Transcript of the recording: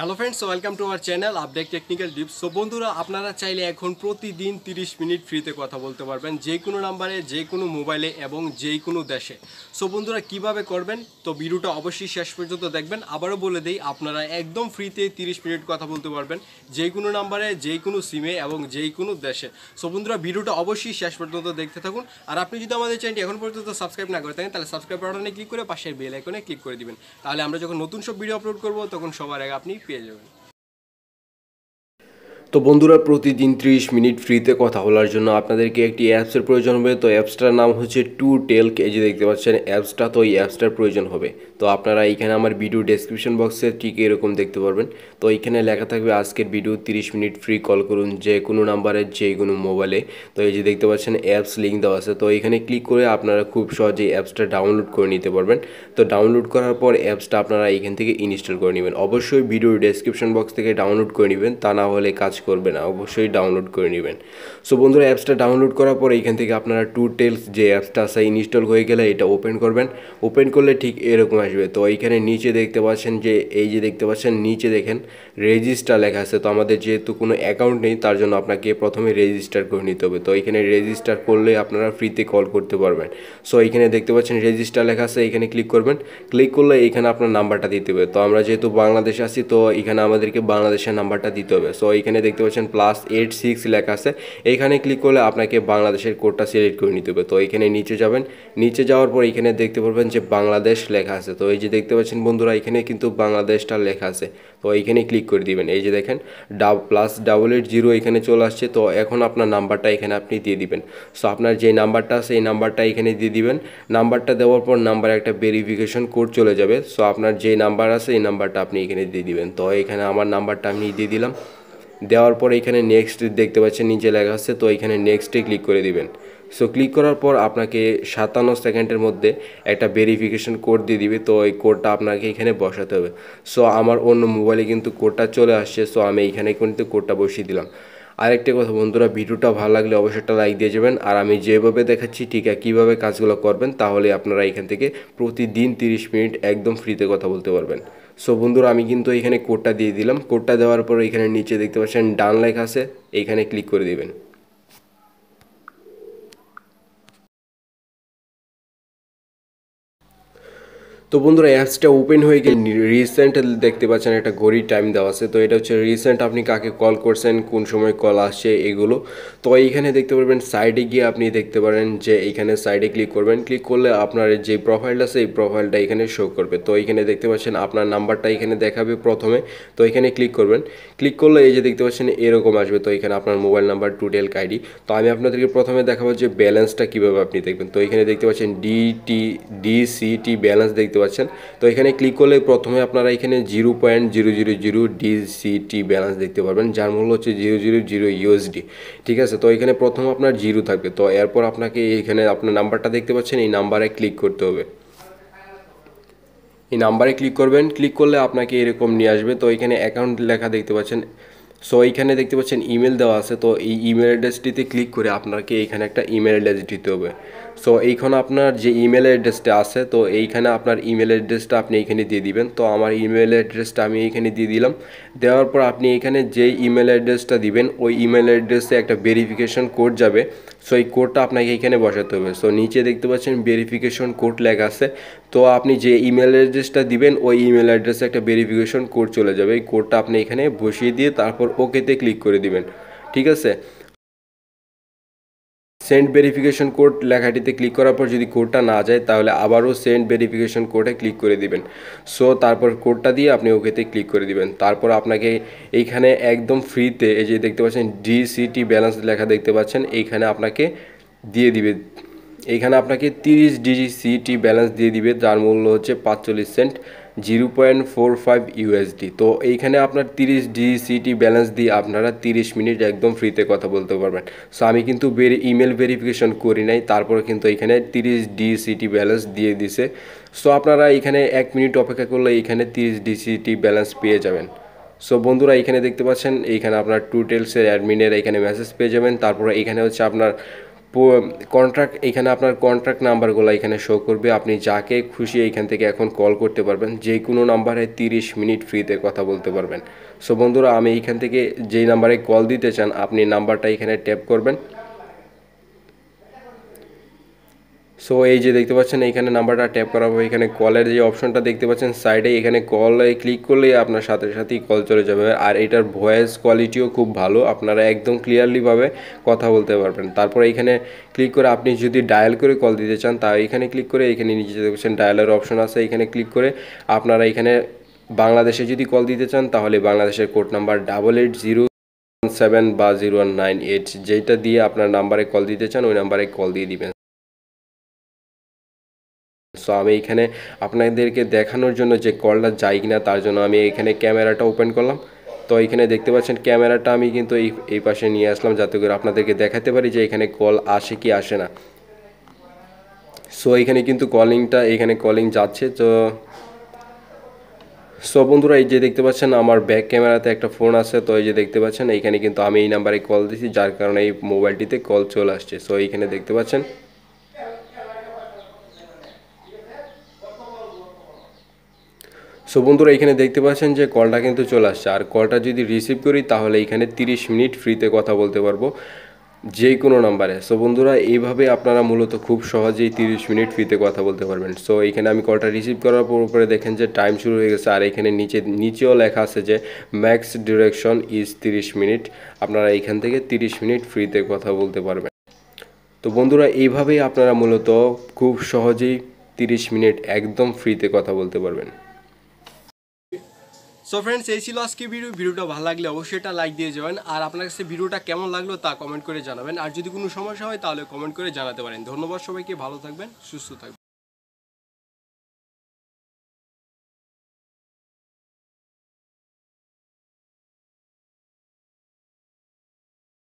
hello friends welcome to আমার channel update technical tips so বন্ধুরা আপনারা চাইলে এখন প্রতিদিন 30 মিনিট ফ্রিতে কথা বলতে পারবেন যে কোনো নাম্বারে যে কোনো মোবাইলে এবং যে কোনো দেশে সো বন্ধুরা কীভাবে করবেন তো ভিডিওটা অবশ্যই শেষ পর্যন্ত দেখবেন আবারও বলে দিই আপনারা একদম ফ্রিতে 30 মিনিট কথা বলতে পারবেন যে কোনো নাম্বারে যে কোনো সিমে এবং যে কোনো দেশে সো বন্ধুরা ভিডিওটা অবশ্যই শেষ পর্যন্ত দেখতে থাকুন আর আপনি যদি আমাদের চ্যানেলটি এখন পর্যন্ত সাবস্ক্রাইব না করে থাকেন তাহলে সাবস্ক্রাইব বাটনে ক্লিক করে পাশের বেল আইকনে ক্লিক করে দিবেন তাহলে আমরা যখন নতুন সব ভিডিও আপলোড করবো তখন সবার আগে আপনি રૂપિયા જેવું তো বন্ধুরা প্রতিদিন 30 মিনিট ফ্রিতে কথা বলার জন্য আপনাদেরকে একটি অ্যাপসের প্রয়োজন হবে তো অ্যাপসটার নাম হচ্ছে টু টেলক এই যে দেখতে পাচ্ছেন অ্যাপসটা তো এই অ্যাপসটার প্রয়োজন হবে তো আপনারা এইখানে আমার ভিডিও ডেসক্রিপশন বক্সে ঠিক এরকম দেখতে পারবেন তো এইখানে লেখা থাকবে আজকের ভিডিও 30 মিনিট ফ্রি কল করুন যে কোনো নাম্বারে যে কোনো মোবাইলে তো এই যে দেখতে পাচ্ছেন অ্যাপস লিঙ্ক দেওয়া আছে তো এইখানে ক্লিক করে আপনারা খুব সহজেই অ্যাপসটা ডাউনলোড করে নিতে পারবেন তো ডাউনলোড করার পর অ্যাপসটা আপনারা এইখান থেকে ইনস্টল করে নেবেন অবশ্যই ভিডিও ডেসক্রিপশন বক্স থেকে ডাউনলোড করে নেবেন তা না হলে কাজ করবে না অবশ্যই ডাউনলোড করে নেবেন সো বন্ধুরা অ্যাপসটা ডাউনলোড করার পর এইখান থেকে আপনারা টু টেলস যে অ্যাপসটা আছে ইনস্টল হয়ে গেলে এটা ওপেন করবেন ওপেন করলে ঠিক এরকম আসবে তো এইখানে নিচে দেখতে পাচ্ছেন যে এই যে দেখতে পাচ্ছেন নিচে দেখেন রেজিস্টার লেখা আছে তো আমাদের যেহেতু কোনো অ্যাকাউন্ট নেই তার জন্য আপনাকে প্রথমে রেজিস্টার করে নিতে হবে তো এইখানে রেজিস্টার করলে আপনারা ফ্রিতে কল করতে পারবেন সো এইখানে দেখতে পাচ্ছেন রেজিস্টার লেখা আছে এখানে ক্লিক করবেন ক্লিক করলে এখানে আপনার নাম্বারটা দিতে হবে তো আমরা যেহেতু বাংলাদেশে আসি তো এখানে আমাদেরকে বাংলাদেশের নাম্বারটা দিতে হবে সো এখানে দেখতে পাচ্ছেন প্লাস এইট সিক্স লেখা আছে এইখানে ক্লিক করলে আপনাকে বাংলাদেশের কোডটা সিলেক্ট করে নিতে হবে তো এখানে নিচে যাবেন নিচে যাওয়ার পর এখানে দেখতে পারবেন যে বাংলাদেশ লেখা আছে তো এই যে দেখতে পাচ্ছেন বন্ধুরা এখানে কিন্তু বাংলাদেশটা লেখা আছে তো এইখানে ক্লিক করে দিবেন এই যে দেখেন ডাব প্লাস ডাবল এইট জিরো এখানে চলে আসছে তো এখন আপনার নাম্বারটা এখানে আপনি দিয়ে দিবেন সো আপনার যে নাম্বারটা আছে এই নাম্বারটা এখানে দিয়ে দিবেন নাম্বারটা দেওয়ার পর নাম্বার একটা ভেরিফিকেশন কোড চলে যাবে সো আপনার যে নাম্বার আছে এই নাম্বারটা আপনি এখানে দিয়ে দিবেন তো এখানে আমার নাম্বারটা আমি দিয়ে দিলাম দেওয়ার পর এখানে নেক্সট দেখতে পাচ্ছেন নিচে লেখা আছে তো এখানে নেক্সটে ক্লিক করে দিবেন সো ক্লিক করার পর আপনাকে সাতান্ন সেকেন্ডের মধ্যে একটা ভেরিফিকেশন কোড দিয়ে দিবে তো এই কোডটা আপনাকে এখানে বসাতে হবে সো আমার অন্য মোবাইলে কিন্তু কোডটা চলে আসছে সো আমি এইখানে কিন্তু কোডটা বসিয়ে দিলাম আরেকটা কথা বন্ধুরা ভিডিওটা ভালো লাগলে অবশ্যই একটা লাইক দিয়ে যাবেন আর আমি যেভাবে দেখাচ্ছি ঠিক কীভাবে কাজগুলো করবেন তাহলে আপনারা এখান থেকে প্রতিদিন তিরিশ মিনিট একদম ফ্রিতে কথা বলতে পারবেন সো বন্ধুরা আমি কিন্তু এখানে কোডটা দিয়ে দিলাম কোডটা দেওয়ার পর এখানে নিচে দেখতে পাচ্ছেন ডান লেখা আছে এখানে ক্লিক করে দেবেন তো বন্ধুরা অ্যাপসটা ওপেন হয়ে গেলে রিসেন্ট দেখতে পাচ্ছেন একটা ঘড়ির টাইম দেওয়া আছে তো এটা হচ্ছে রিসেন্ট আপনি কাকে কল করছেন কোন সময় কল আসছে এগুলো তো এইখানে দেখতে পারবেন সাইডে গিয়ে আপনি দেখতে পারেন যে এইখানে সাইডে ক্লিক করবেন ক্লিক করলে আপনার যে প্রোফাইলটা আছে এই প্রোফাইলটা এখানে শো করবে তো এইখানে দেখতে পাচ্ছেন আপনার নাম্বারটা এখানে দেখাবে প্রথমে তো এখানে ক্লিক করবেন ক্লিক করলে এই যে দেখতে পাচ্ছেন এরকম আসবে তো এখানে আপনার মোবাইল নাম্বার টুটেল আইডি তো আমি আপনাদেরকে প্রথমে দেখাবো যে ব্যালেন্সটা কীভাবে আপনি দেখবেন তো এখানে দেখতে পাচ্ছেন ডিটি ডিসিটি ব্যালেন্স দেখতে দেখতে পাচ্ছেন তো এখানে ক্লিক করলে প্রথমে আপনারা এখানে zero point zero zero zero DCT balance দেখতে পারবেন যার মূল্য হচ্ছে জিরো জিরো জিরো ইউএসডি ঠিক আছে তো এখানে প্রথম আপনার জিরো থাকবে তো এরপর আপনাকে এখানে আপনার নাম্বারটা দেখতে পাচ্ছেন এই নাম্বারে ক্লিক করতে হবে এই নাম্বারে ক্লিক করবেন ক্লিক করলে আপনাকে এরকম নিয়ে আসবে তো এখানে অ্যাকাউন্ট লেখা দেখতে পাচ্ছেন সো এইখানে দেখতে পাচ্ছেন ইমেল দেওয়া আছে তো এই ইমেল অ্যাড্রেসটিতে ক্লিক করে আপনাকে এখানে একটা ইমেল অ্যাড্রেস দিতে হবে সো এইখানে আপনার যে ইমেল অ্যাড্রেসটা আছে তো এইখানে আপনার ইমেল অ্যাড্রেসটা আপনি এইখানে দিয়ে দিবেন তো আমার ইমেল অ্যাড্রেসটা আমি এইখানে দিয়ে দিলাম দেওয়ার পর আপনি এখানে যে ইমেল অ্যাড্রেসটা দিবেন ওই ইমেল অ্যাড্রেসে একটা ভেরিফিকেশন কোড যাবে সো এই কোডটা আপনাকে এখানে বসাতে হবে সো নিচে দেখতে পাচ্ছেন ভেরিফিকেশন কোড লেখা আছে তো আপনি যে ইমেল অ্যাড্রেসটা দিবেন ওই ইমেল অ্যাড্রেসে একটা ভেরিফিকেশন কোড চলে যাবে এই কোডটা আপনি এখানে বসিয়ে দিয়ে তারপর ওকেতে ক্লিক করে দিবেন ঠিক আছে সেন্ড ভেরিফিকেশন কোড লেখাটিতে ক্লিক করার পর যদি কোডটা না যায় তাহলে আবারও সেন্ড ভেরিফিকেশন কোডে ক্লিক করে দিবেন সো তারপর কোডটা দিয়ে আপনি ওকেতে ক্লিক করে দিবেন তারপর আপনাকে এইখানে একদম ফ্রিতে এই যে দেখতে পাচ্ছেন ডিসিটি ব্যালেন্স লেখা দেখতে পাচ্ছেন এইখানে আপনাকে দিয়ে দিবে এইখানে আপনাকে তিরিশ ডিজি সিটি ব্যালেন্স দিয়ে দিবে যার মূল্য হচ্ছে পাঁচচল্লিশ cent zero point four five USD তো এইখানে আপনার তিরিশ ডিসিটি ব্যালেন্স দিয়ে আপনারা তিরিশ মিনিট একদম ফ্রিতে কথা বলতে পারবেন সো আমি কিন্তু ইমেল ভেরিফিকেশন করি নাই তারপরে কিন্তু এইখানে তিরিশ ডিসিটি ব্যালেন্স দিয়ে দিছে সো আপনারা এখানে এক মিনিট অপেক্ষা করলে এখানে তিরিশ ডিসিটি ব্যালেন্স পেয়ে যাবেন সো বন্ধুরা এখানে দেখতে পাচ্ছেন এইখানে আপনার টুটেলসের অ্যাডমিনের এখানে মেসেজ পেয়ে যাবেন তারপরে এখানে হচ্ছে আপনার কন্ট্রাক্ট এখানে আপনার কন্ট্রাক্ট নাম্বারগুলো এখানে শো করবে আপনি যাকে খুশি এইখান থেকে এখন কল করতে পারবেন যে কোনো নাম্বারে তিরিশ মিনিট ফ্রিতে কথা বলতে পারবেন সো বন্ধুরা আমি এইখান থেকে যেই নাম্বারে কল দিতে চান আপনি নাম্বারটা এখানে ট্যাপ করবেন সো এই যে দেখতে পাচ্ছেন এইখানে নাম্বারটা ট্যাপ করাবো এখানে কলের যে অপশনটা দেখতে পাচ্ছেন সাইডে এখানে কল ক্লিক করলে আপনার সাথে সাথেই কল চলে যাবে আর এটার ভয়েস কোয়ালিটিও খুব ভালো আপনারা একদম ক্লিয়ারলিভাবে কথা বলতে পারবেন তারপর এখানে ক্লিক করে আপনি যদি ডায়াল করে কল দিতে চান তা এখানে ক্লিক করে এখানে নিচে দেখতে পাচ্ছেন ডায়ালের অপশন আছে এখানে ক্লিক করে আপনারা এখানে বাংলাদেশে যদি কল দিতে চান তাহলে বাংলাদেশের code number double eight zero seven বা জিরো ওয়ান নাইন এইট যেটা দিয়ে আপনার নাম্বারে কল দিতে চান ওই নাম্বারে কল দিয়ে দিবেন সো আমি এখানে আপনাদেরকে দেখানোর জন্য যে কলটা যায় কিনা তার জন্য আমি এখানে ক্যামেরাটা ওপেন করলাম তো এখানে দেখতে পাচ্ছেন ক্যামেরাটা আমি কিন্তু এই এই পাশে নিয়ে আসলাম যাতে করে আপনাদেরকে দেখাতে পারি যে এখানে কল আসে কি আসে না সো এখানে কিন্তু কলিংটা এখানে কলিং যাচ্ছে তো সো বন্ধুরা এই যে দেখতে পাচ্ছেন আমার ব্যাক ক্যামেরাতে একটা ফোন আছে তো এই যে দেখতে পাচ্ছেন এইখানে কিন্তু আমি এই নাম্বারে কল দিয়েছি যার কারণে এই মোবাইলটিতে কল চলে আসছে সো এইখানে দেখতে পাচ্ছেন সো বন্ধুরা এখানে দেখতে পাচ্ছেন যে কলটা কিন্তু চলে আসছে আর কলটা যদি রিসিভ করি তাহলে এখানে 30 মিনিট ফ্রিতে কথা বলতে পারবো যে কোনো নাম্বারে সো বন্ধুরা এইভাবে আপনারা মূলত খুব সহজেই তিরিশ মিনিট ফ্রিতে কথা বলতে পারবেন সো এখানে আমি কলটা রিসিভ করার পর উপরে দেখেন যে টাইম শুরু হয়ে গেছে আর এখানে নিচে নিচেও লেখা আছে যে ম্যাক্স ডিরেকশন ইজ তিরিশ মিনিট আপনারা এখান থেকে তিরিশ মিনিট ফ্রিতে কথা বলতে পারবেন তো বন্ধুরা এইভাবেই আপনারা মূলত খুব সহজেই তিরিশ মিনিট একদম ফ্রিতে কথা বলতে পারবেন সো ফ্রেন্ডস এই ছিল আজকে ভিডিও ভিডিওটা ভালো লাগলে অবশ্যই এটা লাইক দিয়ে যাবেন আর আপনার কাছে ভিডিওটা কেমন লাগলো তা কমেন্ট করে জানাবেন আর যদি কোনো সমস্যা হয় তাহলে কমেন্ট করে জানাতে পারেন ধন্যবাদ সবাইকে ভালো থাকবেন সুস্থ থাকবেন